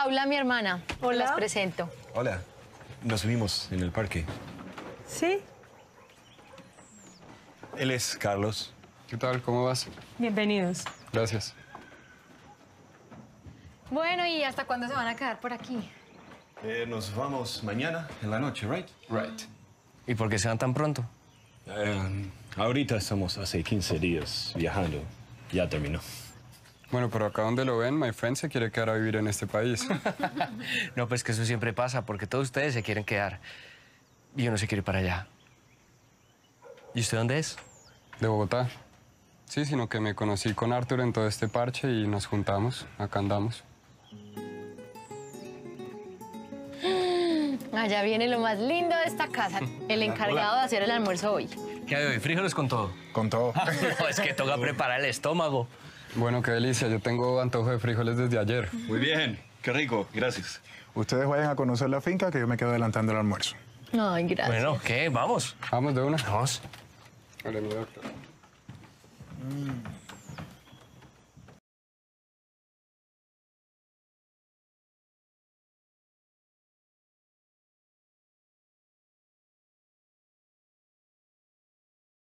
Paula, mi hermana. Hola. Las presento. Hola. Nos vimos en el parque. ¿Sí? Él es Carlos. ¿Qué tal? ¿Cómo vas? Bienvenidos. Gracias. Bueno, ¿y hasta cuándo se van a quedar por aquí? Eh, nos vamos mañana en la noche, ¿right? Right. ¿Y por qué se van tan pronto? Eh, ahorita estamos hace 15 días viajando. Ya terminó. Bueno, pero acá donde lo ven, my friend se quiere quedar a vivir en este país. no, pues que eso siempre pasa, porque todos ustedes se quieren quedar. Y no se quiere ir para allá. ¿Y usted dónde es? De Bogotá. Sí, sino que me conocí con Arthur en todo este parche y nos juntamos. Acá andamos. Allá viene lo más lindo de esta casa, el encargado de hacer el almuerzo hoy. ¿Qué hay hoy? ¿Frijoles con todo? Con todo. es que toca preparar el estómago. Bueno, qué delicia. Yo tengo antojo de frijoles desde ayer. Muy bien, qué rico, gracias. Ustedes vayan a conocer la finca que yo me quedo adelantando el almuerzo. Ay, gracias. Bueno, ¿qué? Vamos. Vamos de una. Vamos.